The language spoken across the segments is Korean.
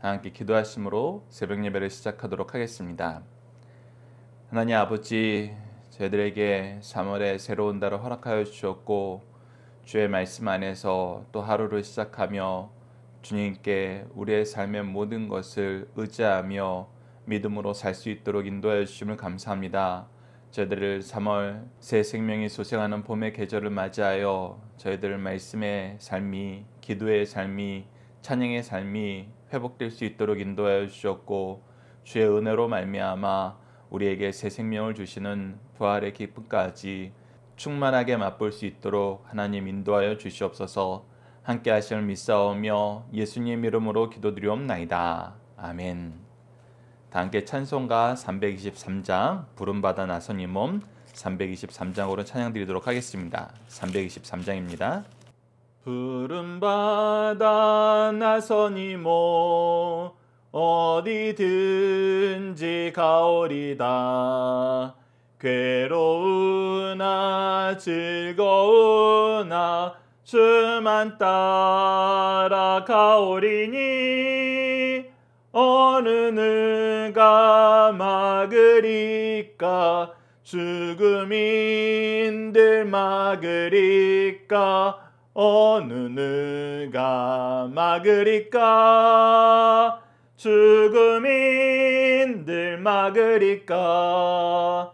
다 함께 기도하심으로 새벽 예배를 시작하도록 하겠습니다. 하나님 아버지, 저희들에게 3월의 새로운 달을 허락하여 주셨고 주의 말씀 안에서 또 하루를 시작하며 주님께 우리의 삶의 모든 것을 의지하며 믿음으로 살 수 있도록 인도하 주심을 감사합니다. 저희들을 3월 새 생명이 소생하는 봄의 계절을 맞이하여 저희들 말씀의 삶이 기도의 삶이 찬양의 삶이 회복될 수 있도록 인도하여 주셨고 주의 은혜로 말미암아 우리에게 새 생명을 주시는 부활의 기쁨까지 충만하게 맛볼 수 있도록 하나님 인도하여 주시옵소서 함께 하심을 믿사오며 예수님 이름으로 기도드리옵나이다. 아멘 다 함께 찬송가 323장 부름받아 나선 이 몸 323장으로 찬양 드리도록 하겠습니다. 323장입니다. 푸름 바다 나서이모 어디든지 가오리다 괴로우나 즐거우나 주만 따라 가오리니 어느 누가 막으리까 죽음인들 막으리까 어느 누가 막으리까 죽음인들 막으리까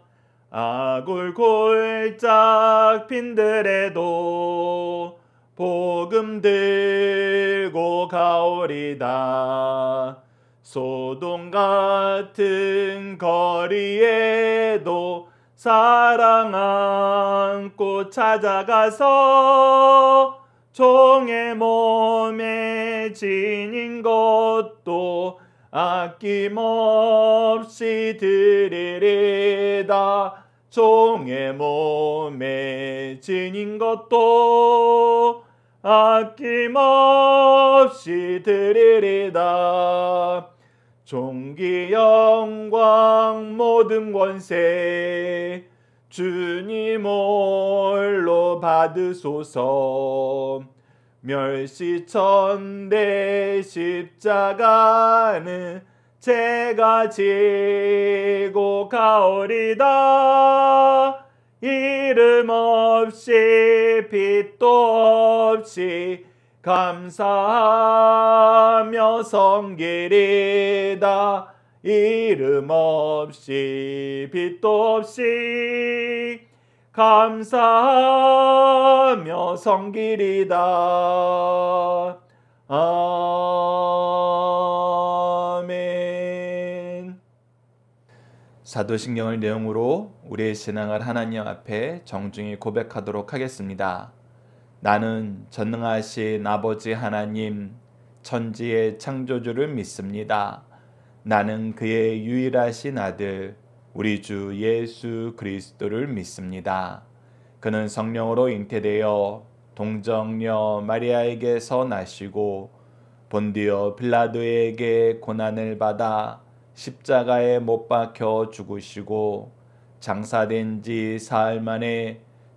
아골골짝 핀들에도 복음 들고 가오리다 소동 같은 거리에도 사랑 안고 찾아가서 종의 몸에 지닌 것도 아낌없이 드리리다 종의 몸에 지닌 것도 아낌없이 드리리다 종기 영광 모든 권세 주님 올로 받으소서 멸시 천대 십자가는 제가 지고 가오리다 이름 없이 빛도 없이 감사하며 성기리다 이름 없이 빛도 없이 감사하며 섬기리다 아멘 사도신경을 내용으로 우리의 신앙을 하나님 앞에 정중히 고백하도록 하겠습니다. 나는 전능하신 아버지 하나님 천지의 창조주를 믿습니다. 나는 그의 유일하신 아들 우리 주 예수 그리스도를 믿습니다. 그는 성령으로 잉태되어 동정녀 마리아에게서 나시고 본디어 빌라도에게 고난을 받아 십자가에 못 박혀 죽으시고 장사된 지 사흘 만에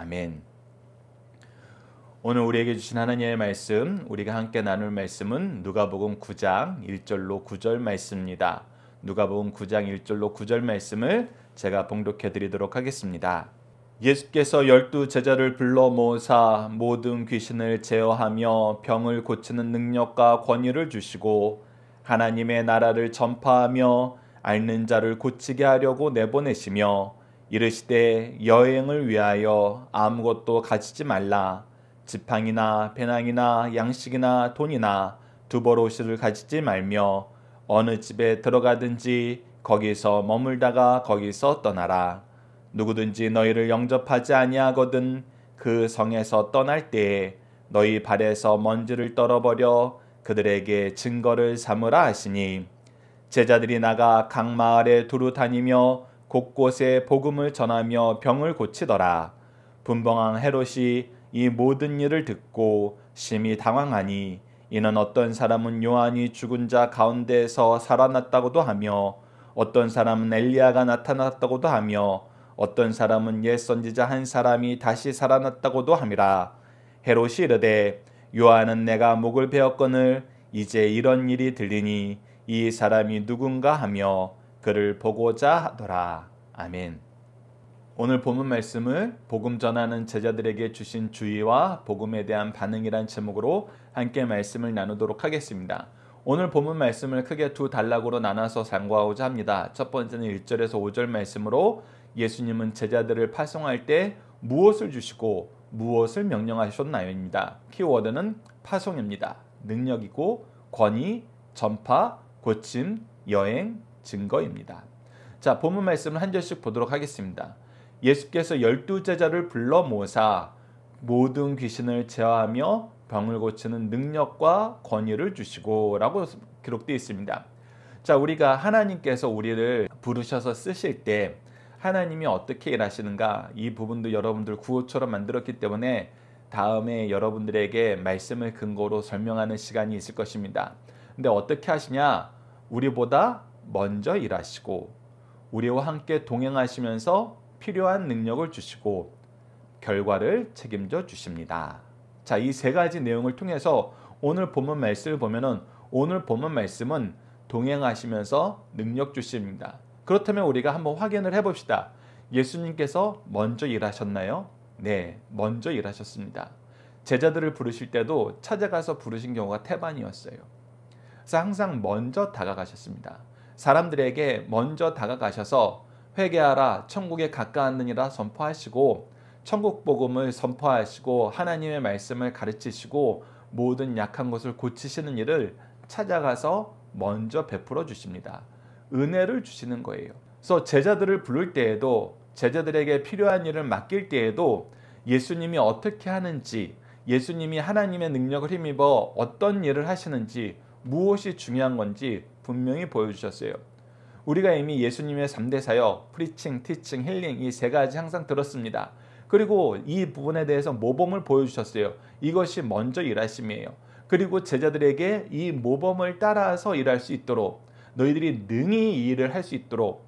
아멘. 오늘 우리에게 주신 하나님의 말씀, 우리가 함께 나눌 말씀은 누가복음 9장 1절로 9절 말씀입니다. 누가복음 9장 1절로 9절 말씀을 제가 봉독해 드리도록 하겠습니다. 예수께서 열두 제자를 불러 모사 모든 귀신을 제어하며 병을 고치는 능력과 권위를 주시고 하나님의 나라를 전파하며 앓는 자를 고치게 하려고 내보내시며 이르시되 여행을 위하여 아무것도 가지지 말라. 지팡이나 배낭이나 양식이나 돈이나 두벌옷을 가지지 말며 어느 집에 들어가든지 거기서 머물다가 거기서 떠나라. 누구든지 너희를 영접하지 아니하거든 그 성에서 떠날 때에 너희 발에서 먼지를 떨어버려 그들에게 증거를 삼으라 하시니 제자들이 나가 각 마을에 두루 다니며 곳곳에 복음을 전하며 병을 고치더라. 분봉한 헤롯이 이 모든 일을 듣고 심히 당황하니 이는 어떤 사람은 요한이 죽은 자 가운데에서 살아났다고도 하며 어떤 사람은 엘리야가 나타났다고도 하며 어떤 사람은 옛 선지자 한 사람이 다시 살아났다고도 함이라 헤롯이 이르되 요한은 내가 목을 베었거늘 이제 이런 일이 들리니 이 사람이 누군가 하며 그를 보고자 하더라. 아멘. 오늘 본문 말씀을 복음 전하는 제자들에게 주신 주의와 복음에 대한 반응이란 제목으로 함께 말씀을 나누도록 하겠습니다. 오늘 본문 말씀을 크게 두 단락으로 나눠서 상고하고자 합니다. 첫 번째는 1절에서 5절 말씀으로 예수님은 제자들을 파송할 때 무엇을 주시고 무엇을 명령하셨나요입니다. 키워드는 파송입니다. 능력이고 권위, 전파, 고침, 여행, 증거입니다. 자, 본문 말씀을 한 절씩 보도록 하겠습니다. 예수께서 열두 제자를 불러 모사 모든 귀신을 제어하며 병을 고치는 능력과 권위를 주시고 라고 기록되어 있습니다. 자, 우리가 하나님께서 우리를 부르셔서 쓰실 때 하나님이 어떻게 일하시는가 이 부분도 여러분들 구호처럼 만들었기 때문에 다음에 여러분들에게 말씀을 근거로 설명하는 시간이 있을 것입니다. 근데 어떻게 하시냐? 우리보다 먼저 일하시고 우리와 함께 동행하시면서 필요한 능력을 주시고 결과를 책임져 주십니다. 자, 이 세 가지 내용을 통해서 오늘 본문 말씀을 보면은 오늘 본문 말씀은 동행하시면서 능력 주십니다. 그렇다면 우리가 한번 확인을 해 봅시다. 예수님께서 먼저 일하셨나요? 네, 먼저 일하셨습니다. 제자들을 부르실 때도 찾아가서 부르신 경우가 태반이었어요. 그래서 항상 먼저 다가가셨습니다. 사람들에게 먼저 다가가셔서 회개하라 천국에 가까웠느니라 선포하시고 천국 복음을 선포하시고 하나님의 말씀을 가르치시고 모든 약한 것을 고치시는 일을 찾아가서 먼저 베풀어 주십니다. 은혜를 주시는 거예요. 그래서 제자들을 부를 때에도 제자들에게 필요한 일을 맡길 때에도 예수님이 어떻게 하는지 예수님이 하나님의 능력을 힘입어 어떤 일을 하시는지 무엇이 중요한 건지 분명히 보여주셨어요. 우리가 이미 예수님의 3대 사역, 프리칭, 티칭, 힐링 이 세 가지 항상 들었습니다. 그리고 이 부분에 대해서 모범을 보여주셨어요. 이것이 먼저 일하심이에요. 그리고 제자들에게 이 모범을 따라서 일할 수 있도록 너희들이 능히 이 일을 할 수 있도록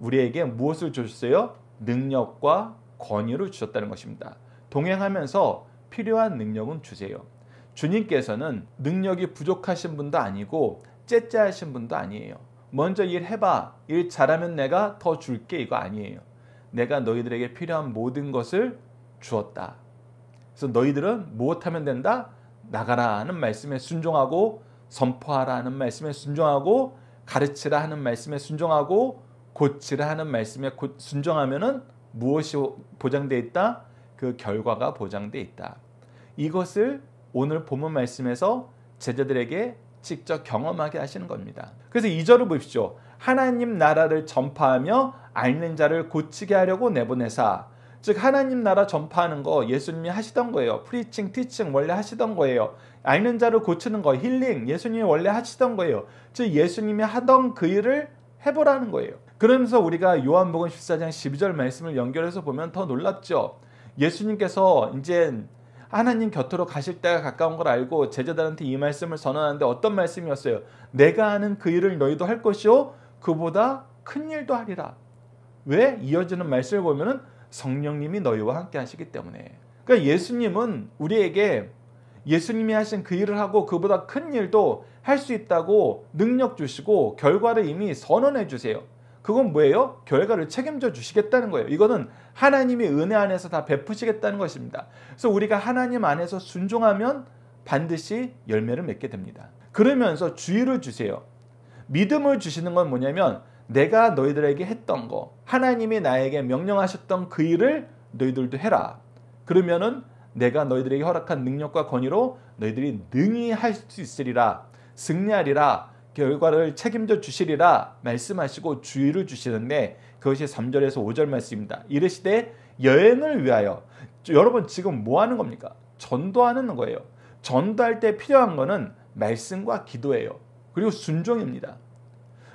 우리에게 무엇을 주셨어요? 능력과 권위를 주셨다는 것입니다. 동행하면서 필요한 능력은 주세요. 주님께서는 능력이 부족하신 분도 아니고 째째 하신 분도 아니에요. 먼저 일해봐. 일 잘하면 내가 더 줄게 이거 아니에요. 내가 너희들에게 필요한 모든 것을 주었다. 그래서 너희들은 무엇하면 된다? 나가라 하는 말씀에 순종하고 선포하라 하는 말씀에 순종하고 가르치라 하는 말씀에 순종하고 고치라 하는 말씀에 순종하면 무엇이 보장되어 있다? 그 결과가 보장되어 있다. 이것을 오늘 본문 말씀에서 제자들에게 직접 경험하게 하시는 겁니다. 그래서 이절을 보십시오. 하나님 나라를 전파하며 앓는 자를 고치게 하려고 내보내사 즉 하나님 나라 전파하는 거 예수님이 하시던 거예요. 프리칭, 티칭 원래 하시던 거예요. 앓는 자를 고치는 거 힐링 예수님이 원래 하시던 거예요. 즉 예수님이 하던 그 일을 해보라는 거예요. 그러면서 우리가 요한복음 14장 12절 말씀을 연결해서 보면 더 놀랍죠. 예수님께서 이제 하나님 곁으로 가실 때가 가까운 걸 알고 제자들한테 이 말씀을 선언하는데 어떤 말씀이었어요? 내가 하는 그 일을 너희도 할 것이요 그보다 큰 일도 하리라. 왜 이어지는 말씀을 보면은 성령님이 너희와 함께 하시기 때문에. 그러니까 예수님은 우리에게 예수님이 하신 그 일을 하고 그보다 큰 일도 할 수 있다고 능력 주시고 결과를 이미 선언해 주세요. 그건 뭐예요? 결과를 책임져 주시겠다는 거예요. 이거는 하나님이 은혜 안에서 다 베푸시겠다는 것입니다. 그래서 우리가 하나님 안에서 순종하면 반드시 열매를 맺게 됩니다. 그러면서 주의를 주세요. 믿음을 주시는 건 뭐냐면 내가 너희들에게 했던 거 하나님이 나에게 명령하셨던 그 일을 너희들도 해라. 그러면은 내가 너희들에게 허락한 능력과 권위로 너희들이 능히 할 수 있으리라 승리하리라 결과를 책임져 주시리라 말씀하시고 주의를 주시는데 그것이 3절에서 5절 말씀입니다. 이르시되 여행을 위하여 여러분 지금 뭐 하는 겁니까? 전도하는 거예요. 전도할 때 필요한 거는 말씀과 기도예요. 그리고 순종입니다.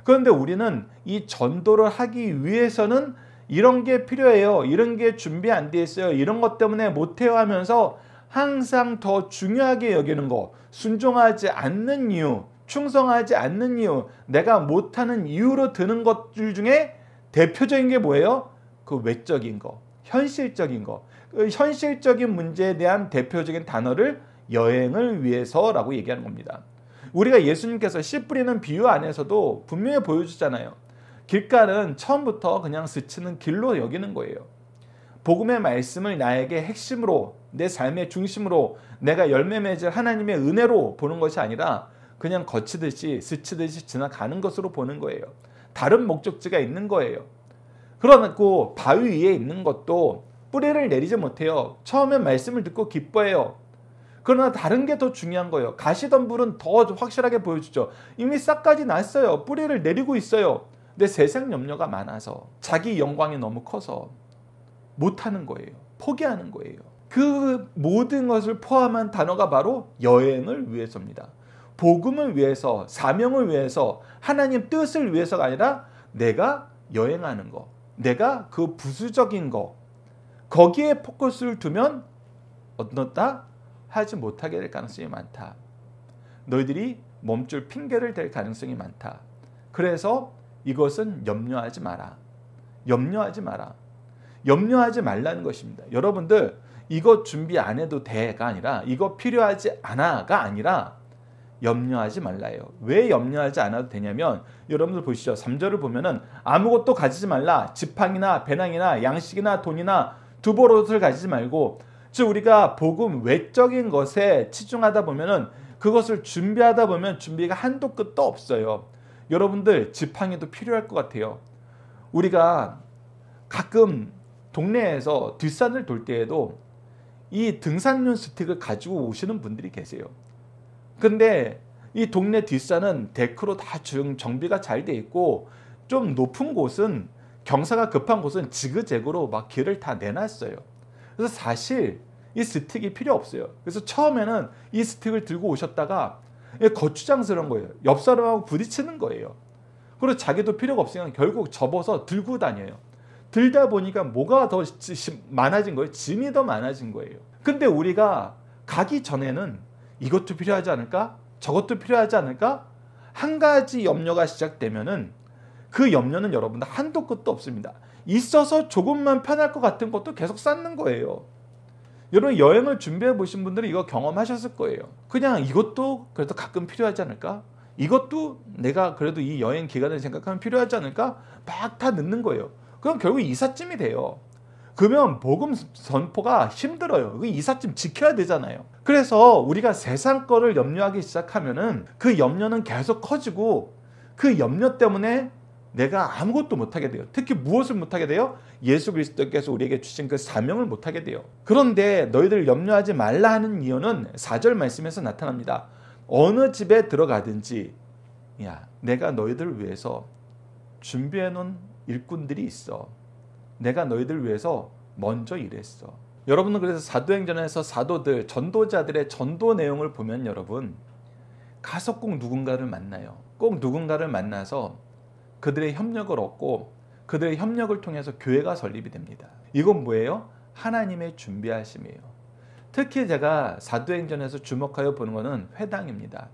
그런데 우리는 이 전도를 하기 위해서는 이런 게 필요해요. 이런 게 준비 안 되어 있어요. 이런 것 때문에 못해요 하면서 항상 더 중요하게 여기는 거, 순종하지 않는 이유, 충성하지 않는 이유, 내가 못하는 이유로 드는 것들 중에 대표적인 게 뭐예요? 그 외적인 거, 현실적인 거. 그 현실적인 문제에 대한 대표적인 단어를 여행을 위해서라고 얘기하는 겁니다. 우리가 예수님께서 씨 뿌리는 비유 안에서도 분명히 보여주잖아요. 길가는 처음부터 그냥 스치는 길로 여기는 거예요. 복음의 말씀을 나에게 핵심으로 내 삶의 중심으로 내가 열매 맺을 하나님의 은혜로 보는 것이 아니라 그냥 거치듯이 스치듯이 지나가는 것으로 보는 거예요. 다른 목적지가 있는 거예요. 그러고 바위 위에 있는 것도 뿌리를 내리지 못해요. 처음엔 말씀을 듣고 기뻐해요. 그러나 다른 게 더 중요한 거예요. 가시덤불은 더 확실하게 보여주죠. 이미 싹까지 났어요. 뿌리를 내리고 있어요. 근데 세상 염려가 많아서 자기 영광이 너무 커서 못하는 거예요. 포기하는 거예요. 그 모든 것을 포함한 단어가 바로 여행을 위해서입니다. 복음을 위해서, 사명을 위해서, 하나님 뜻을 위해서가 아니라 내가 여행하는 거, 내가 그 부수적인 거, 거기에 포커스를 두면 얻었다 하지 못하게 될 가능성이 많다. 너희들이 멈출 핑계를 댈 가능성이 많다. 그래서 이것은 염려하지 마라. 염려하지 마라. 염려하지 말라는 것입니다. 여러분들 이것 준비 안 해도 돼가 아니라 이거 필요하지 않아가 아니라 염려하지 말라요. 왜 염려하지 않아도 되냐면 여러분들 보시죠. 3절을 보면은 아무것도 가지지 말라. 지팡이나 배낭이나 양식이나 돈이나 두보옷을 가지지 말고 즉 우리가 복음 외적인 것에 치중하다 보면은 그것을 준비하다 보면 준비가 한도 끝도 없어요. 여러분들 지팡이도 필요할 것 같아요. 우리가 가끔 동네에서 뒷산을 돌 때에도 이 등산용 스틱을 가지고 오시는 분들이 계세요. 근데 이 동네 뒷산은 데크로 다 정비가 잘 돼 있고 좀 높은 곳은 경사가 급한 곳은 지그재그로 막 길을 다 내놨어요. 그래서 사실 이 스틱이 필요 없어요. 그래서 처음에는 이 스틱을 들고 오셨다가 거추장스러운 거예요. 옆 사람하고 부딪히는 거예요. 그리고 자기도 필요가 없으니까 결국 접어서 들고 다녀요. 들다 보니까 뭐가 더 많아진 거예요? 짐이 더 많아진 거예요. 근데 우리가 가기 전에는 이것도 필요하지 않을까? 저것도 필요하지 않을까? 한 가지 염려가 시작되면은 그 염려는 여러분들 한도 끝도 없습니다. 있어서 조금만 편할 것 같은 것도 계속 쌓는 거예요. 여러분 여행을 준비해 보신 분들은 이거 경험하셨을 거예요. 그냥 이것도 그래도 가끔 필요하지 않을까? 이것도 내가 그래도 이 여행 기간을 생각하면 필요하지 않을까? 막 다 넣는 거예요. 그럼 결국 이삿짐이 돼요. 그러면 복음 선포가 힘들어요. 그 이삿짐 지켜야 되잖아요. 그래서 우리가 세상 거를 염려하기 시작하면그 염려는 계속 커지고 그 염려 때문에 내가 아무것도 못하게 돼요. 특히 무엇을 못하게 돼요? 예수 그리스도께서 우리에게 주신 그 사명을 못하게 돼요. 그런데 너희들 염려하지 말라 하는 이유는 사절 말씀에서 나타납니다. 어느 집에 들어가든지 야 내가 너희들 위해서 준비해 놓은 일꾼들이 있어. 내가 너희들 위해서 먼저 일했어. 여러분은 그래서 사도행전에서 사도들, 전도자들의 전도 내용을 보면 여러분 가서 꼭 누군가를 만나요. 꼭 누군가를 만나서 그들의 협력을 얻고 그들의 협력을 통해서 교회가 설립이 됩니다. 이건 뭐예요? 하나님의 준비하심이에요. 특히 제가 사도행전에서 주목하여 보는 것은 회당입니다.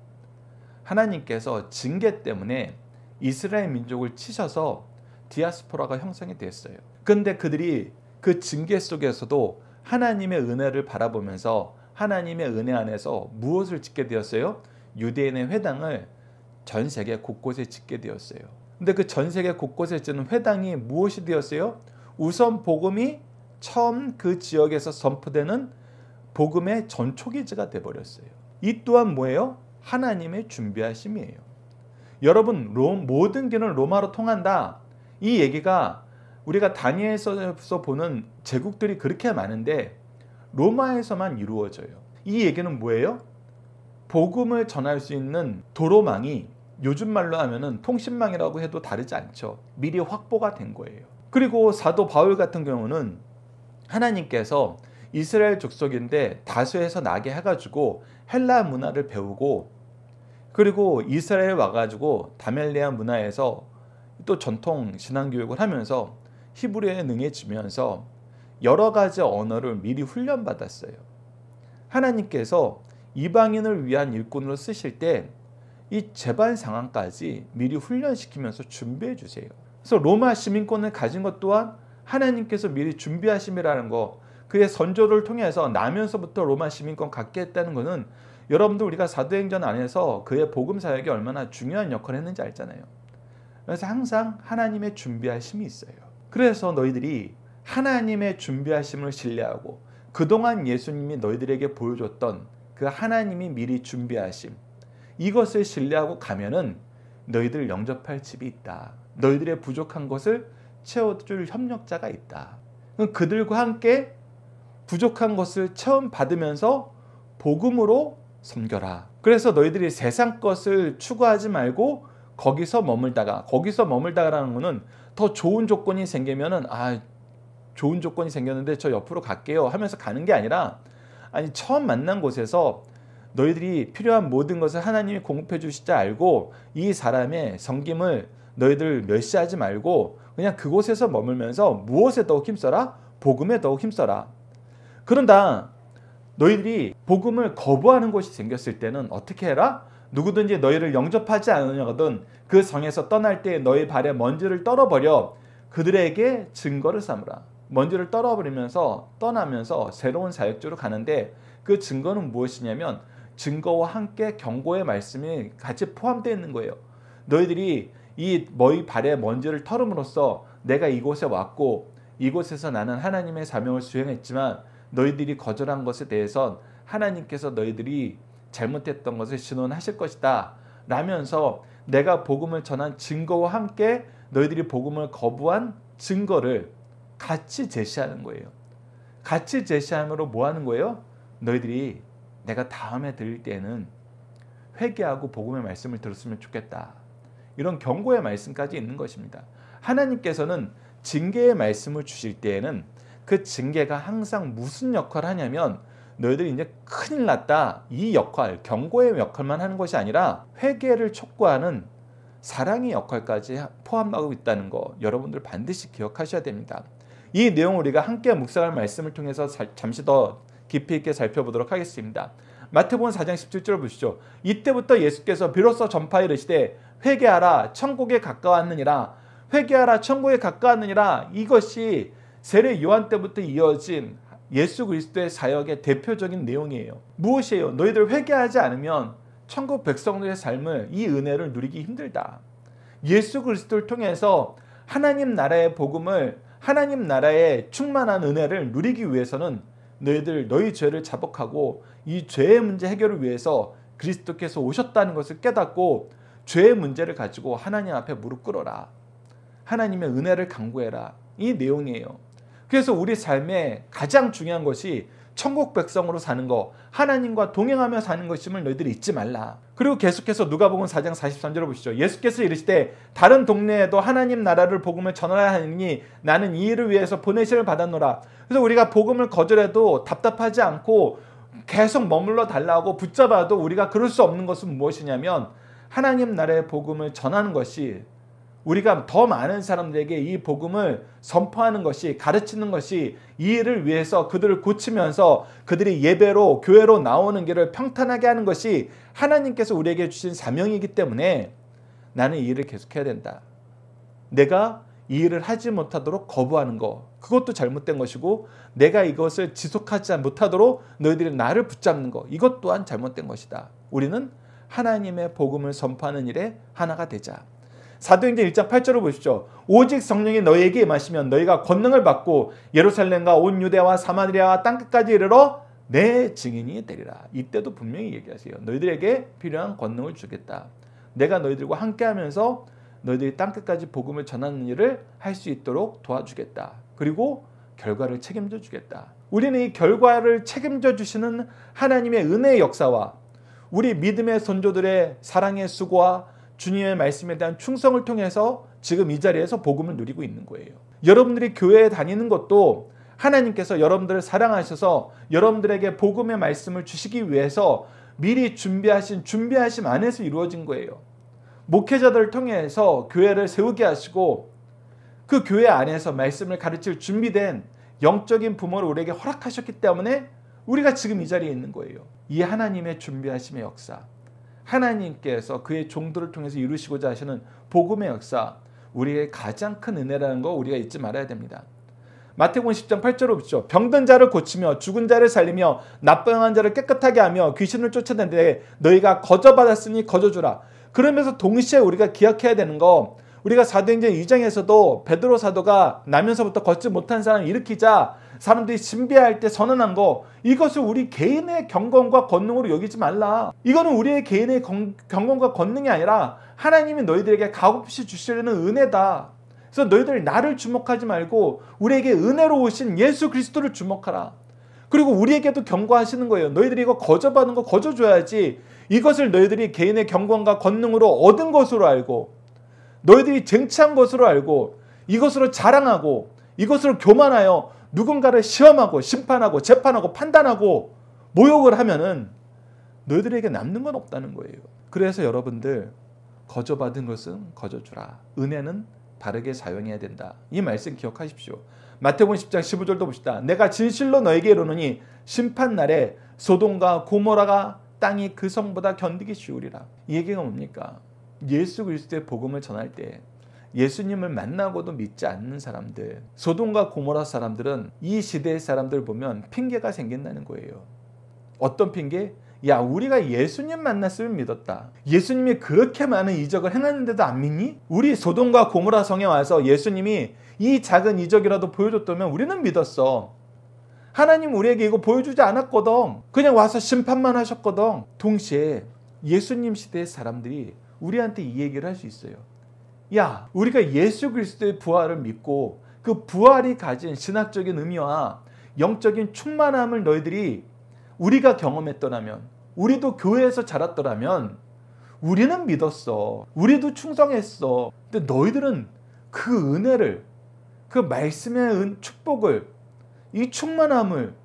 하나님께서 징계 때문에 이스라엘 민족을 치셔서 디아스포라가 형성이 됐어요. 근데 그들이 그 징계 속에서도 하나님의 은혜를 바라보면서 하나님의 은혜 안에서 무엇을 짓게 되었어요? 유대인의 회당을 전 세계 곳곳에 짓게 되었어요. 근데 그 전 세계 곳곳에 짓는 회당이 무엇이 되었어요? 우선 복음이 처음 그 지역에서 선포되는 복음의 전초기지가 되어버렸어요. 이 또한 뭐예요? 하나님의 준비하심이에요. 여러분, 모든 길은 로마로 통한다. 이 얘기가 우리가 다니엘서에서 보는 제국들이 그렇게 많은데 로마에서만 이루어져요. 이 얘기는 뭐예요? 복음을 전할 수 있는 도로망이 요즘 말로 하면은 통신망이라고 해도 다르지 않죠. 미리 확보가 된 거예요. 그리고 사도 바울 같은 경우는 하나님께서 이스라엘 족속인데 다수에서 나게 해가지고 헬라 문화를 배우고 그리고 이스라엘 와가지고 다멜리아 문화에서 또 전통 신앙 교육을 하면서 히브리어에 능해지면서 여러 가지 언어를 미리 훈련받았어요. 하나님께서 이방인을 위한 일꾼으로 쓰실 때 이 재반 상황까지 미리 훈련시키면서 준비해 주세요. 그래서 로마 시민권을 가진 것 또한 하나님께서 미리 준비하심이라는 거 그의 선조를 통해서 나면서부터 로마 시민권 갖게 했다는 것은 여러분들 우리가 사도행전 안에서 그의 복음 사역이 얼마나 중요한 역할을 했는지 알잖아요. 그래서 항상 하나님의 준비하심이 있어요. 그래서 너희들이 하나님의 준비하심을 신뢰하고 그동안 예수님이 너희들에게 보여줬던 그 하나님이 미리 준비하심 이것을 신뢰하고 가면은 너희들 영접할 집이 있다. 너희들의 부족한 것을 채워줄 협력자가 있다. 그들과 함께 부족한 것을 처음 받으면서 복음으로 섬겨라. 그래서 너희들이 세상 것을 추구하지 말고 거기서 머물다가 거기서 머물다가라는 것은 더 좋은 조건이 생기면은 아 좋은 조건이 생겼는데 저 옆으로 갈게요 하면서 가는 게 아니라 아니 처음 만난 곳에서 너희들이 필요한 모든 것을 하나님이 공급해 주시자 알고 이 사람의 섬김을 너희들 멸시하지 말고 그냥 그곳에서 머물면서 무엇에 더욱 힘써라 복음에 더욱 힘써라 그런다 너희들이 복음을 거부하는 곳이 생겼을 때는 어떻게 해라 누구든지 너희를 영접하지 않으려거든 그 성에서 떠날 때 너희 발에 먼지를 떨어버려 그들에게 증거를 삼으라. 먼지를 떨어버리면서 떠나면서 새로운 사역지로 가는데 그 증거는 무엇이냐면 증거와 함께 경고의 말씀이 같이 포함되어 있는 거예요. 너희들이 이 너희 발에 먼지를 털음으로써 내가 이곳에 왔고 이곳에서 나는 하나님의 사명을 수행했지만 너희들이 거절한 것에 대해선 하나님께서 너희들이 잘못했던 것을 신원하실 것이다. 라면서 내가 복음을 전한 증거와 함께 너희들이 복음을 거부한 증거를 같이 제시하는 거예요. 같이 제시함으로 뭐 하는 거예요? 너희들이 내가 다음에 들을 때는 회개하고 복음의 말씀을 들었으면 좋겠다. 이런 경고의 말씀까지 있는 것입니다. 하나님께서는 징계의 말씀을 주실 때에는 그 징계가 항상 무슨 역할을 하냐면 너희들이 이제 큰일 났다 이 역할 경고의 역할만 하는 것이 아니라 회개를 촉구하는 사랑의 역할까지 포함하고 있다는 거 여러분들 반드시 기억하셔야 됩니다. 이 내용 우리가 함께 묵상할 말씀을 통해서 잠시 더 깊이 있게 살펴보도록 하겠습니다. 마태복음 4장 1 7절 보시죠. 이때부터 예수께서 비로소 전파 이르시되 회개하라 천국에 가까웠느니라 회개하라 천국에 가까웠느니라 이것이 세례 요한 때부터 이어진 예수 그리스도의 사역의 대표적인 내용이에요. 무엇이에요? 너희들 회개하지 않으면 천국 백성들의 삶을 이 은혜를 누리기 힘들다. 예수 그리스도를 통해서 하나님 나라의 복음을 하나님 나라의 충만한 은혜를 누리기 위해서는 너희들 너희 죄를 자복하고 이 죄의 문제 해결을 위해서 그리스도께서 오셨다는 것을 깨닫고 죄의 문제를 가지고 하나님 앞에 무릎 꿇어라. 하나님의 은혜를 강구해라. 이 내용이에요. 그래서 우리 삶에 가장 중요한 것이 천국 백성으로 사는 거, 하나님과 동행하며 사는 것임을 너희들이 잊지 말라. 그리고 계속해서 누가복음 4장 43절을 보시죠. 예수께서 이르시되 다른 동네에도 하나님 나라를 복음을 전하라 하니 나는 이 일을 위해서 보내심을 받았노라. 그래서 우리가 복음을 거절해도 답답하지 않고 계속 머물러 달라고 붙잡아도 우리가 그럴 수 없는 것은 무엇이냐면 하나님 나라의 복음을 전하는 것이 우리가 더 많은 사람들에게 이 복음을 선포하는 것이 가르치는 것이 이 일을 위해서 그들을 고치면서 그들이 예배로 교회로 나오는 길을 평탄하게 하는 것이 하나님께서 우리에게 주신 사명이기 때문에 나는 이 일을 계속해야 된다. 내가 이 일을 하지 못하도록 거부하는 것 그것도 잘못된 것이고 내가 이것을 지속하지 못하도록 너희들이 나를 붙잡는 것 이것 또한 잘못된 것이다. 우리는 하나님의 복음을 선포하는 일에 하나가 되자. 사도행전 1장 8절을 보십시오. 오직 성령이 너희에게 임하시면 너희가 권능을 받고 예루살렘과 온 유대와 사마리아와 땅끝까지 이르러 내 증인이 되리라. 이때도 분명히 얘기하세요. 너희들에게 필요한 권능을 주겠다. 내가 너희들과 함께하면서 너희들이 땅끝까지 복음을 전하는 일을 할 수 있도록 도와주겠다. 그리고 결과를 책임져 주겠다. 우리는 이 결과를 책임져 주시는 하나님의 은혜의 역사와 우리 믿음의 선조들의 사랑의 수고와 주님의 말씀에 대한 충성을 통해서 지금 이 자리에서 복음을 누리고 있는 거예요. 여러분들이 교회에 다니는 것도 하나님께서 여러분들을 사랑하셔서 여러분들에게 복음의 말씀을 주시기 위해서 미리 준비하신 준비하심 안에서 이루어진 거예요. 목회자들을 통해서 교회를 세우게 하시고 그 교회 안에서 말씀을 가르칠 준비된 영적인 부모를 우리에게 허락하셨기 때문에 우리가 지금 이 자리에 있는 거예요. 이 하나님의 준비하심의 역사. 하나님께서 그의 종들을 통해서 이루시고자 하시는 복음의 역사, 우리의 가장 큰 은혜라는 거 우리가 잊지 말아야 됩니다. 마태복음 10장 8절로 붙죠. 병든 자를 고치며 죽은 자를 살리며 나병한 자를 깨끗하게 하며 귀신을 쫓아내되 너희가 거저 받았으니 거저 주라. 그러면서 동시에 우리가 기억해야 되는 거 우리가 사도행전 2장에서도 베드로 사도가 나면서부터 걷지 못한 사람 일으키자 사람들이 신비할 때 선언한 거 이것을 우리 개인의 경건과 권능으로 여기지 말라. 이거는 우리의 개인의 경, 경건과 권능이 아니라 하나님이 너희들에게 값없이 주시려는 은혜다. 그래서 너희들 나를 주목하지 말고 우리에게 은혜로 오신 예수 그리스도를 주목하라. 그리고 우리에게도 경고하시는 거예요. 너희들이 이거 거저받는거 거저줘야지 이것을 너희들이 개인의 경건과 권능으로 얻은 것으로 알고 너희들이 쟁취한 것으로 알고 이것으로 자랑하고 이것으로 교만하여 누군가를 시험하고 심판하고 재판하고 판단하고 모욕을 하면은 너희들에게 남는 건 없다는 거예요. 그래서 여러분들 거저 받은 것은 거저 주라. 은혜는 바르게 사용해야 된다. 이 말씀 기억하십시오. 마태복음 10장 15절도 봅시다. 내가 진실로 너에게 이르노니 심판 날에 소돔과 고모라가 땅이 그 성보다 견디기 쉬우리라. 이 얘기가 뭡니까? 예수 그리스도의 복음을 전할 때 예수님을 만나고도 믿지 않는 사람들, 소돔과 고모라 사람들은 이 시대의 사람들 보면 핑계가 생긴다는 거예요. 어떤 핑계? 야, 우리가 예수님 만났으면 믿었다. 예수님이 그렇게 많은 이적을 행하는데도 안 믿니? 우리 소돔과 고모라 성에 와서 예수님이 이 작은 이적이라도 보여줬다면 우리는 믿었어. 하나님 우리에게 이거 보여주지 않았거든. 그냥 와서 심판만 하셨거든. 동시에 예수님 시대의 사람들이 우리한테 이 얘기를 할 수 있어요. 야, 우리가 예수 그리스도의 부활을 믿고 그 부활이 가진 신학적인 의미와 영적인 충만함을 너희들이 우리가 경험했더라면, 우리도 교회에서 자랐더라면, 우리는 믿었어. 우리도 충성했어. 근데 너희들은 그 은혜를, 그 말씀의 은, 축복을, 이 충만함을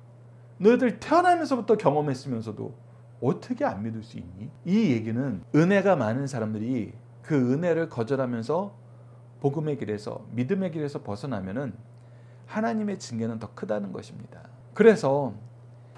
너희들 태어나면서부터 경험했으면서도 어떻게 안 믿을 수 있니? 이 얘기는 은혜가 많은 사람들이 그 은혜를 거절하면서 복음의 길에서 믿음의 길에서 벗어나면은 하나님의 징계는 더 크다는 것입니다. 그래서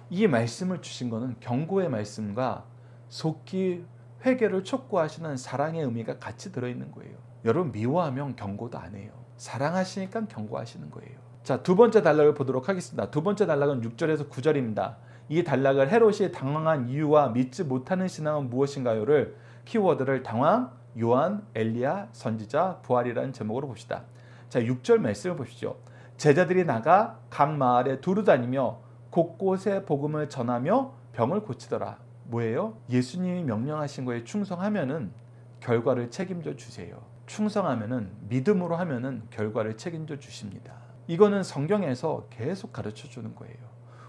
이 말씀을 주신 것은 경고의 말씀과 속기 회개를 촉구하시는 사랑의 의미가 같이 들어있는 거예요. 여러분 미워하면 경고도 안 해요. 사랑하시니까 경고하시는 거예요. 자, 두 번째 단락을 보도록 하겠습니다. 두 번째 단락은 6절에서 9절입니다. 이 단락을 헤롯이 당황한 이유와 믿지 못하는 신앙은 무엇인가요를 키워드를 당황, 요한, 엘리야, 선지자, 부활이라는 제목으로 봅시다. 자, 6절 말씀을 보시죠. 제자들이 나가 각 마을에 두루 다니며 곳곳에 복음을 전하며 병을 고치더라. 뭐예요? 예수님이 명령하신 거에 충성하면은 결과를 책임져 주세요. 충성하면은 믿음으로 하면은 결과를 책임져 주십니다. 이거는 성경에서 계속 가르쳐 주는 거예요.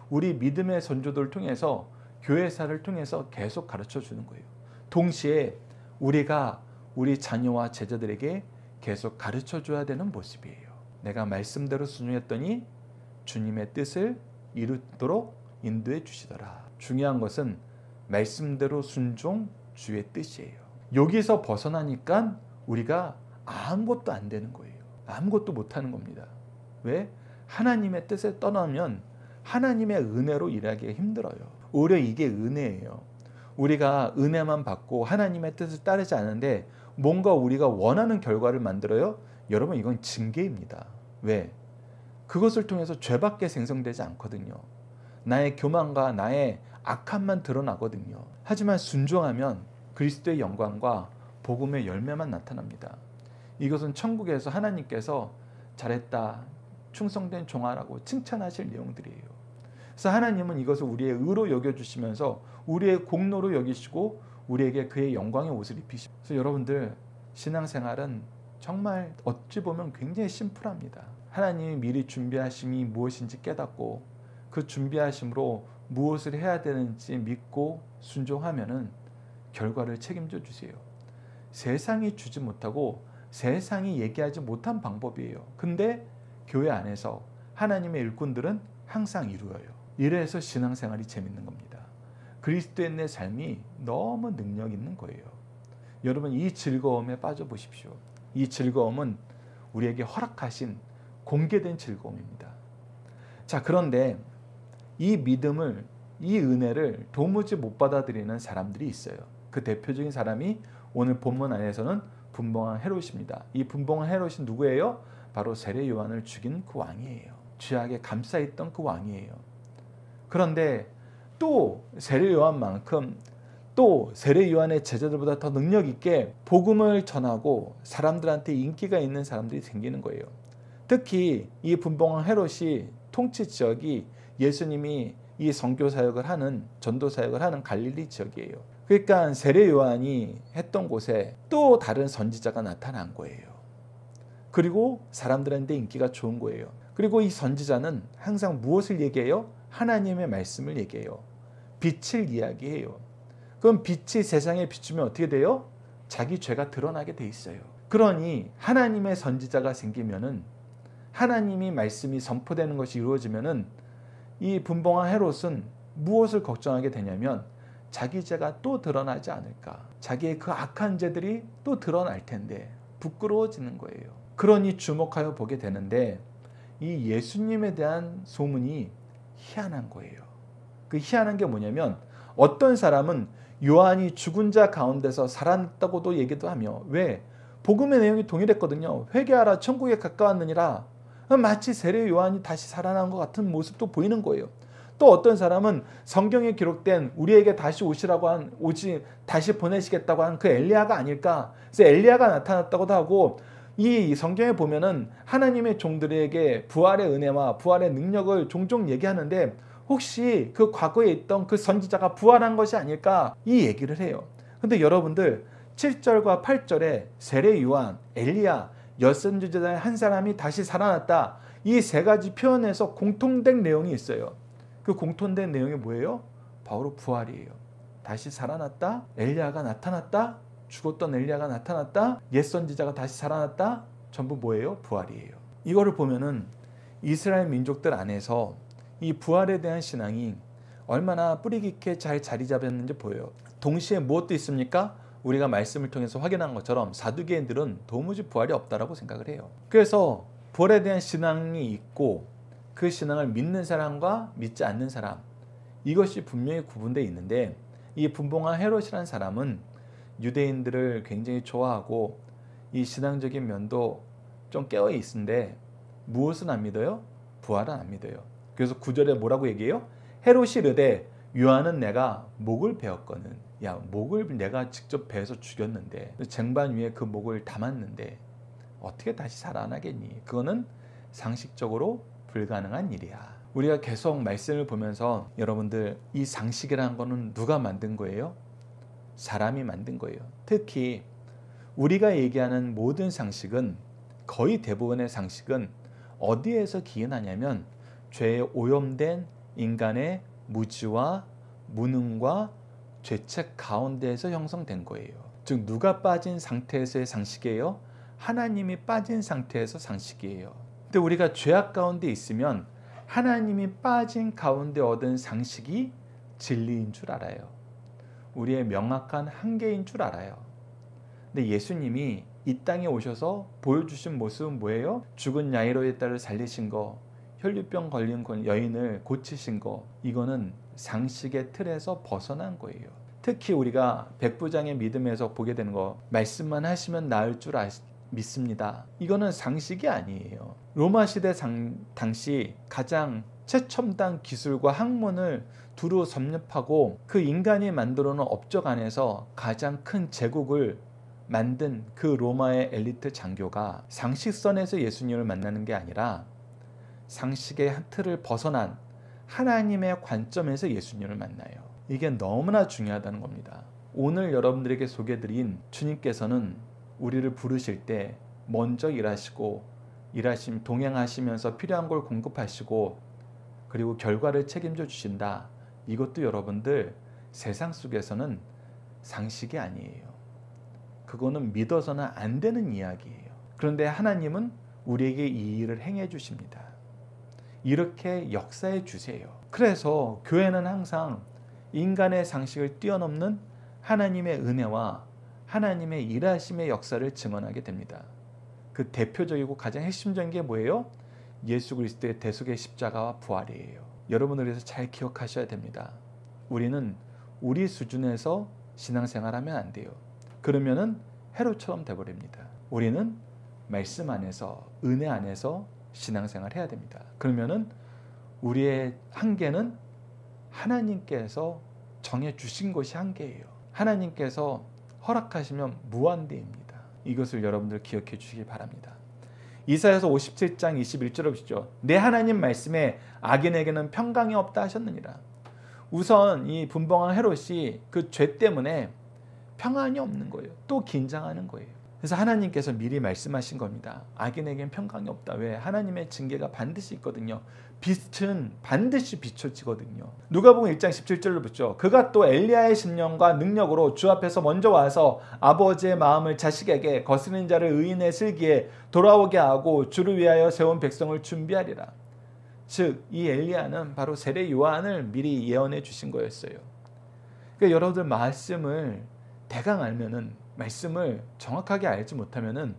우리 믿음의 선조들 통해서 교회사를 통해서 계속 가르쳐 주는 거예요. 동시에 우리가 우리 자녀와 제자들에게 계속 가르쳐 줘야 되는 모습이에요. 내가 말씀대로 순종했더니 주님의 뜻을 이루도록 인도해 주시더라. 중요한 것은 말씀대로 순종 주의 뜻이에요. 여기서 벗어나니까 우리가 아무것도 안 되는 거예요. 아무것도 못 하는 겁니다. 왜? 하나님의 뜻에 떠나면 하나님의 은혜로 일하기가 힘들어요. 오히려 이게 은혜예요. 우리가 은혜만 받고 하나님의 뜻을 따르지 않는데 뭔가 우리가 원하는 결과를 만들어요? 여러분 이건 징계입니다. 왜? 그것을 통해서 죄밖에 생성되지 않거든요. 나의 교만과 나의 악함만 드러나거든요. 하지만 순종하면 그리스도의 영광과 복음의 열매만 나타납니다. 이것은 천국에서 하나님께서 잘했다, 충성된 종아라고 칭찬하실 내용들이에요. 그래서 하나님은 이것을 우리의 의로 여겨주시면서 우리의 공로로 여기시고 우리에게 그의 영광의 옷을 입히십니다. 그래서 여러분들 신앙생활은 정말 어찌 보면 굉장히 심플합니다. 하나님이 미리 준비하심이 무엇인지 깨닫고 그 준비하심으로 무엇을 해야 되는지 믿고 순종하면은 결과를 책임져 주세요. 세상이 주지 못하고 세상이 얘기하지 못한 방법이에요. 근데 교회 안에서 하나님의 일꾼들은 항상 이루어요. 이래서 신앙생활이 재밌는 겁니다. 그리스도인의 삶이 너무 능력 있는 거예요. 여러분 이 즐거움에 빠져보십시오. 이 즐거움은 우리에게 허락하신 공개된 즐거움입니다. 자, 그런데 이 믿음을, 이 은혜를 도무지 못 받아들이는 사람들이 있어요. 그 대표적인 사람이 오늘 본문 안에서는 분봉한 헤롯입니다. 이 분봉한 헤롯이 누구예요? 바로 세례 요한을 죽인 그 왕이에요. 죄악에 감싸 있던 그 왕이에요. 그런데 또 세례 요한만큼 또 세례 요한의 제자들보다 더 능력 있게 복음을 전하고 사람들한테 인기가 있는 사람들이 생기는 거예요. 특히 이 분봉왕 헤롯이 통치 지역이 예수님이 이성교 사역을 하는 전도 사역을 하는 갈릴리 지역이에요. 그러니까 세례 요한이 했던 곳에 또 다른 선지자가 나타난 거예요. 그리고 사람들한테 인기가 좋은 거예요. 그리고 이 선지자는 항상 무엇을 얘기해요? 하나님의 말씀을 얘기해요. 빛을 이야기해요. 그럼 빛이 세상에 비추면 어떻게 돼요? 자기 죄가 드러나게 돼 있어요. 그러니 하나님의 선지자가 생기면은 하나님이 말씀이 선포되는 것이 이루어지면은 이 분봉한 헤롯은 무엇을 걱정하게 되냐면 자기 죄가 또 드러나지 않을까. 자기의 그 악한 죄들이 또 드러날 텐데 부끄러워지는 거예요. 그러니 주목하여 보게 되는데 이 예수님에 대한 소문이 희한한 거예요. 그 희한한 게 뭐냐면 어떤 사람은 요한이 죽은 자 가운데서 살았다고도 얘기도 하며 왜 복음의 내용이 동일했거든요. 회개하라 천국에 가까웠느니라. 마치 세례 요한이 다시 살아난 것 같은 모습도 보이는 거예요. 또 어떤 사람은 성경에 기록된 우리에게 다시 오시라고 한 오지 다시 보내시겠다고 한 그 엘리야가 아닐까. 그래서 엘리야가 나타났다고도 하고 이 성경에 보면은 하나님의 종들에게 부활의 은혜와 부활의 능력을 종종 얘기하는데 혹시 그 과거에 있던 그 선지자가 부활한 것이 아닐까 이 얘기를 해요. 근데 여러분들 7절과 8절에 세례 요한, 엘리야, 열선지자의 한 사람이 다시 살아났다. 이 세 가지 표현에서 공통된 내용이 있어요. 그 공통된 내용이 뭐예요? 바로 부활이에요. 다시 살아났다. 엘리야가 나타났다. 죽었던 엘리야가 나타났다. 옛 선지자가 다시 살아났다. 전부 뭐예요? 부활이에요. 이거를 보면은 이스라엘 민족들 안에서 이 부활에 대한 신앙이 얼마나 뿌리 깊게 잘 자리 잡았는지 보여요. 동시에 무엇도 있습니까? 우리가 말씀을 통해서 확인한 것처럼 사두개인들은 도무지 부활이 없다라고 생각을 해요. 그래서 부활에 대한 신앙이 있고 그 신앙을 믿는 사람과 믿지 않는 사람 이것이 분명히 구분되어 있는데 이 분봉한 헤롯이라는 사람은 유대인들을 굉장히 좋아하고 이 신앙적인 면도 좀 깨어 있는데 무엇은 안 믿어요? 부활은 안 믿어요. 그래서 구절에 뭐라고 얘기해요? 헤롯이 르되 요한은 내가 목을 베었거는 야 목을 내가 직접 베서 죽였는데 쟁반 위에 그 목을 담았는데 어떻게 다시 살아나겠니? 그거는 상식적으로 불가능한 일이야. 우리가 계속 말씀을 보면서 여러분들 이 상식이라는 거는 누가 만든 거예요? 사람이 만든 거예요. 특히 우리가 얘기하는 모든 상식은 거의 대부분의 상식은 어디에서 기인하냐면 죄에 오염된 인간의 무지와 무능과 죄책 가운데에서 형성된 거예요. 즉 누가 빠진 상태에서의 상식이에요? 하나님이 빠진 상태에서 상식이에요. 근데 우리가 죄악 가운데 있으면 하나님이 빠진 가운데 얻은 상식이 진리인 줄 알아요. 우리의 명확한 한계인 줄 알아요. 근데 예수님이 이 땅에 오셔서 보여주신 모습은 뭐예요? 죽은 야이로의 딸을 살리신 거, 혈류병 걸린 여인을 고치신 거 이거는 상식의 틀에서 벗어난 거예요. 특히 우리가 백부장의 믿음에서 보게 되는 거 말씀만 하시면 나을 줄 아시, 믿습니다. 이거는 상식이 아니에요. 로마 시대 장, 당시 가장 최첨단 기술과 학문을 두루 섭렵하고 그 인간이 만들어 놓은 업적 안에서 가장 큰 제국을 만든 그 로마의 엘리트 장교가 상식선에서 예수님을 만나는 게 아니라 상식의 틀을 벗어난 하나님의 관점에서 예수님을 만나요. 이게 너무나 중요하다는 겁니다. 오늘 여러분들에게 소개드린 주님께서는 우리를 부르실 때 먼저 일하시고 일하심 동행하시면서 필요한 걸 공급하시고 그리고 결과를 책임져 주신다. 이것도 여러분들 세상 속에서는 상식이 아니에요. 그거는 믿어서는 안 되는 이야기예요. 그런데 하나님은 우리에게 이 일을 행해 주십니다. 이렇게 역사해 주세요. 그래서 교회는 항상 인간의 상식을 뛰어넘는 하나님의 은혜와 하나님의 일하심의 역사를 증언하게 됩니다. 그 대표적이고 가장 핵심적인 게 뭐예요? 예수 그리스도의 대속의 십자가와 부활이에요. 여러분을 위해서 잘 기억하셔야 됩니다. 우리는 우리 수준에서 신앙생활하면 안 돼요. 그러면은 해로처럼 돼버립니다. 우리는 말씀 안에서 은혜 안에서 신앙생활 해야 됩니다. 그러면은 우리의 한계는 하나님께서 정해 주신 것이 한계예요. 하나님께서 허락하시면 무한대입니다. 이것을 여러분들 기억해 주시기 바랍니다. 이사야서 57장 2 1절 보시죠. 내 하나님 말씀에 악인에게는 평강이 없다 하셨느니라. 우선 이 분봉한 헤롯이 그 죄 때문에 평안이 없는 거예요. 또 긴장하는 거예요. 그래서 하나님께서 미리 말씀하신 겁니다. 악인에겐 평강이 없다. 왜? 하나님의 징계가 반드시 있거든요. 빛은 반드시 비춰지거든요. 누가복음 1장 17절로 보죠. 그가 또 엘리야의 심령과 능력으로 주 앞에서 먼저 와서 아버지의 마음을 자식에게 거스린 자를 의인의 슬기에 돌아오게 하고 주를 위하여 세운 백성을 준비하리라. 즉 이 엘리야는 바로 세례 요한을 미리 예언해 주신 거였어요. 그러니까 여러분들 말씀을 대강 알면은 말씀을 정확하게 알지 못하면은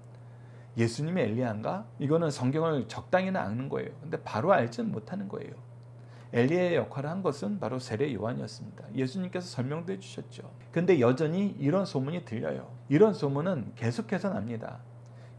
예수님의 엘리야인가? 이거는 성경을 적당히는 아는 거예요. 근데 바로 알지는 못하는 거예요. 엘리야의 역할을 한 것은 바로 세례 요한이었습니다. 예수님께서 설명도 해주셨죠. 근데 여전히 이런 소문이 들려요. 이런 소문은 계속해서 납니다.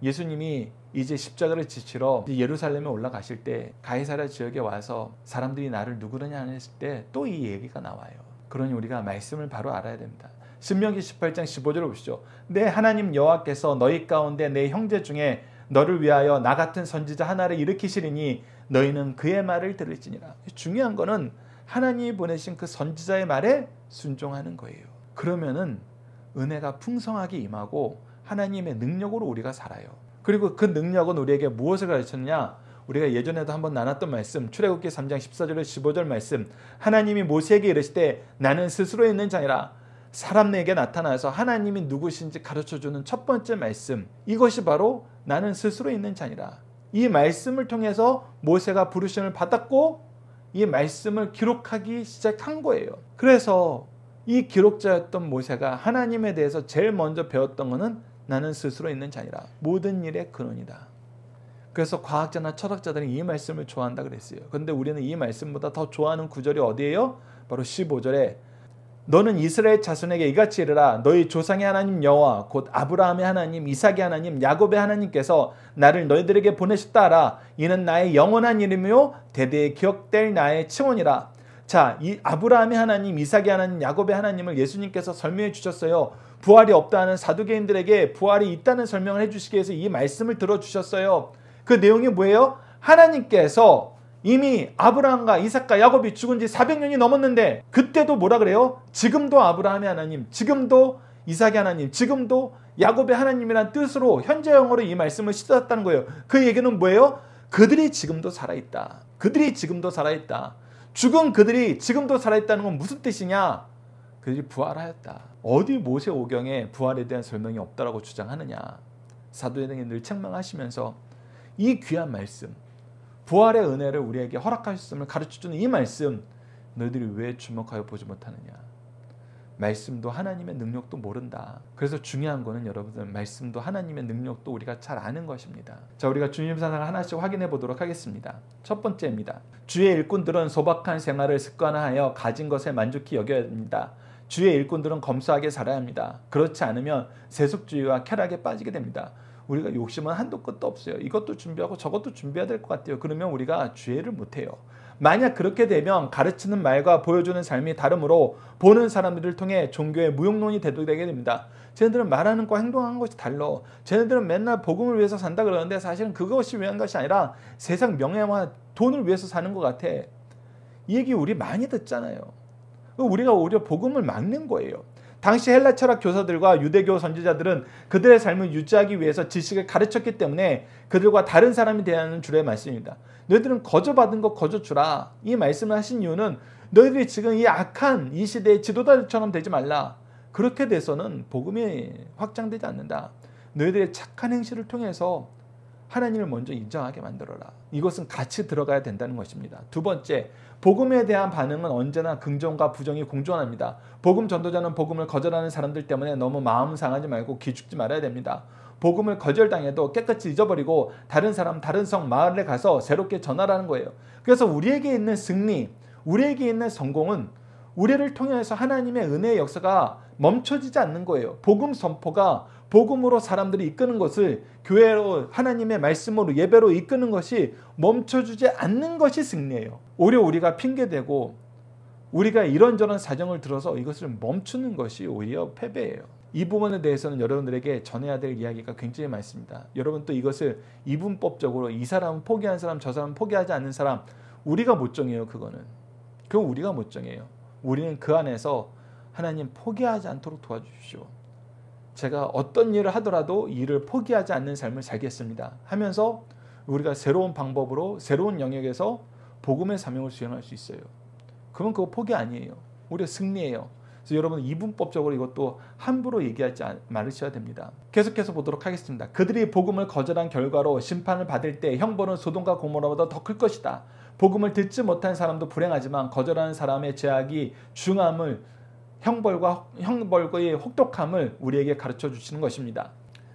예수님이 이제 십자가를 지치러 예루살렘에 올라가실 때 가이사라 지역에 와서 사람들이 나를 누구느냐 했을 때 또 이 얘기가 나와요. 그러니 우리가 말씀을 바로 알아야 됩니다. 신명기 18장 15절을 보시죠. 내 하나님 여호와께서 너희 가운데 내 형제 중에 너를 위하여 나 같은 선지자 하나를 일으키시리니 너희는 그의 말을 들을지니라. 중요한 거는 하나님이 보내신 그 선지자의 말에 순종하는 거예요. 그러면은 은혜가 풍성하게 임하고 하나님의 능력으로 우리가 살아요. 그리고 그 능력은 우리에게 무엇을 가르쳤냐? 우리가 예전에도 한번 나눴던 말씀 출애굽기 3장 1 4절에 15절 말씀 하나님이 모세에게 이르시되 나는 스스로 있는 자니라 사람에게 나타나서 하나님이 누구신지 가르쳐주는 첫 번째 말씀 이것이 바로 나는 스스로 있는 자니라 이 말씀을 통해서 모세가 부르심을 받았고 이 말씀을 기록하기 시작한 거예요 그래서 이 기록자였던 모세가 하나님에 대해서 제일 먼저 배웠던 것은 나는 스스로 있는 자니라 모든 일의 근원이다 그래서 과학자나 철학자들은 이 말씀을 좋아한다 그랬어요. 근데 우리는 이 말씀보다 더 좋아하는 구절이 어디예요? 바로 15절에 너는 이스라엘 자손에게 이같이 이르라 너희 조상의 하나님 여호와 곧 아브라함의 하나님 이삭의 하나님 야곱의 하나님께서 나를 너희들에게 보내셨다라 이는 나의 영원한 이름이요 대대에 기억될 나의 칭원이라 자, 이 아브라함의 하나님, 이삭의 하나님, 야곱의 하나님을 예수님께서 설명해 주셨어요. 부활이 없다는 사두개인들에게 부활이 있다는 설명을 해 주시기 위해서 이 말씀을 들어 주셨어요. 그 내용이 뭐예요? 하나님께서 이미 아브라함과 이삭과 야곱이 죽은 지 400년이 넘었는데 그때도 뭐라 그래요? 지금도 아브라함의 하나님, 지금도 이삭의 하나님, 지금도 야곱의 하나님이란 뜻으로 현재형으로 이 말씀을 씻었다는 거예요. 그 얘기는 뭐예요? 그들이 지금도 살아있다. 그들이 지금도 살아있다. 죽은 그들이 지금도 살아있다는 건 무슨 뜻이냐? 그들이 부활하였다. 어디 모세 오경에 부활에 대한 설명이 없다라고 주장하느냐? 사도행이 늘 책망하시면서 이 귀한 말씀, 부활의 은혜를 우리에게 허락하셨음을 가르쳐주는 이 말씀 너희들이 왜 주목하여 보지 못하느냐 말씀도 하나님의 능력도 모른다 그래서 중요한 거는 여러분들 말씀도 하나님의 능력도 우리가 잘 아는 것입니다 자 우리가 주님 사상을 하나씩 확인해 보도록 하겠습니다 첫 번째입니다 주의 일꾼들은 소박한 생활을 습관화하여 가진 것에 만족히 여겨야 합니다 주의 일꾼들은 검소하게 살아야 합니다 그렇지 않으면 세속주의와 쾌락에 빠지게 됩니다 우리가 욕심은 한도 끝도 없어요. 이것도 준비하고 저것도 준비해야 될 것 같아요. 그러면 우리가 죄를 못해요. 만약 그렇게 되면 가르치는 말과 보여주는 삶이 다름으로 보는 사람들을 통해 종교의 무용론이 대두되게 됩니다. 쟤네들은 말하는 거 행동하는 것이 달라 쟤네들은 맨날 복음을 위해서 산다 그러는데 사실은 그것이 위한 것이 아니라 세상 명예와 돈을 위해서 사는 것 같아. 이 얘기 우리 많이 듣잖아요. 우리가 오히려 복음을 막는 거예요. 당시 헬라 철학 교사들과 유대교 선지자들은 그들의 삶을 유지하기 위해서 지식을 가르쳤기 때문에 그들과 다른 사람이 대하는 주례의 말씀입니다. 너희들은 거저 받은 것 거저 주라. 이 말씀을 하신 이유는 너희들이 지금 이 악한 이 시대의 지도자들처럼 되지 말라. 그렇게 돼서는 복음이 확장되지 않는다. 너희들의 착한 행실을 통해서 하나님을 먼저 인정하게 만들어라. 이것은 같이 들어가야 된다는 것입니다. 두 번째, 복음에 대한 반응은 언제나 긍정과 부정이 공존합니다. 복음 전도자는 복음을 거절하는 사람들 때문에 너무 마음 상하지 말고 기죽지 말아야 됩니다. 복음을 거절당해도 깨끗이 잊어버리고 다른 사람, 다른 성, 마을에 가서 새롭게 전하라는 거예요. 그래서 우리에게 있는 승리, 우리에게 있는 성공은 우리를 통해서 하나님의 은혜의 역사가 멈춰지지 않는 거예요. 복음 선포가 복음으로 사람들이 이끄는 것을 교회로 하나님의 말씀으로 예배로 이끄는 것이 멈춰주지 않는 것이 승리예요. 오히려 우리가 핑계대고 우리가 이런저런 사정을 들어서 이것을 멈추는 것이 오히려 패배예요. 이 부분에 대해서는 여러분들에게 전해야 될 이야기가 굉장히 많습니다. 여러분 또 이것을 이분법적으로 이 사람은 포기한 사람, 저 사람은 포기하지 않는 사람 우리가 못 정해요. 그거는 그건 우리가 못 정해요. 우리는 그 안에서 하나님 포기하지 않도록 도와주십시오. 제가 어떤 일을 하더라도 일을 포기하지 않는 삶을 살겠습니다. 하면서 우리가 새로운 방법으로 새로운 영역에서 복음의 사명을 수행할 수 있어요. 그건 그거 포기 아니에요. 우리가 승리해요 그래서 여러분 이분법적으로 이것도 함부로 얘기하지 말으셔야 됩니다. 계속해서 보도록 하겠습니다. 그들이 복음을 거절한 결과로 심판을 받을 때 형벌은 소동과 고모라보다 더 클 것이다. 복음을 듣지 못한 사람도 불행하지만 거절하는 사람의 죄악이 중함을 형벌과 형벌의 혹독함을 우리에게 가르쳐 주시는 것입니다.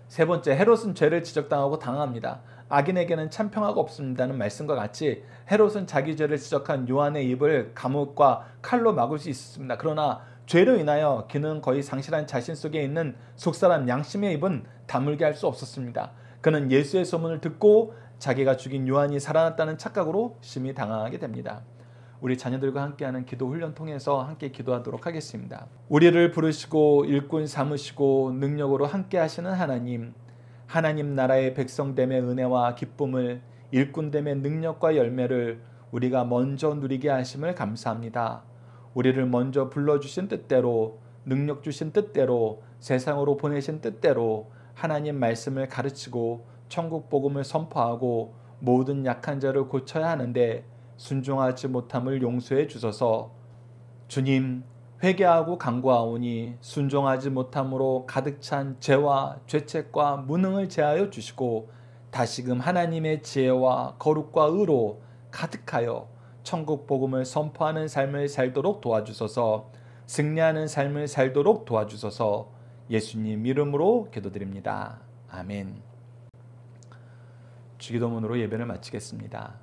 세 번째, 헤롯은 죄를 지적당하고 당합니다. 악인에게는 참 평화가 없습니다는 말씀과 같이 헤롯은 자기 죄를 지적한 요한의 입을 감옥과 칼로 막을 수 있었습니다. 그러나 죄로 인하여 그는 거의 상실한 자신 속에 있는 속사람 양심의 입은 다물게 할 수 없었습니다. 그는 예수의 소문을 듣고 자기가 죽인 요한이 살아났다는 착각으로 심히 당황하게 됩니다. 우리 자녀들과 함께하는 기도 훈련 통해서 함께 기도하도록 하겠습니다. 우리를 부르시고 일꾼 삼으시고 능력으로 함께하시는 하나님, 하나님 나라의 백성됨의 은혜와 기쁨을 일꾼됨의 능력과 열매를 우리가 먼저 누리게 하심을 감사합니다. 우리를 먼저 불러주신 뜻대로 능력 주신 뜻대로 세상으로 보내신 뜻대로 하나님 말씀을 가르치고 천국 복음을 선포하고 모든 약한 자를 고쳐야 하는데 순종하지 못함을 용서해 주소서. 주님, 회개하고 강구하오니 순종하지 못함으로 가득 찬 죄와 죄책과 무능을 제하여 주시고 다시금 하나님의 지혜와 거룩과 의로 가득하여 천국 복음을 선포하는 삶을 살도록 도와주소서. 승리하는 삶을 살도록 도와주소서. 예수님 이름으로 기도드립니다. 아멘. 주기도문으로 예배를 마치겠습니다.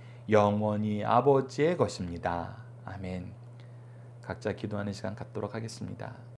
영원히 아버지의 것입니다. 아멘. 각자 기도하는 시간 갖도록 하겠습니다.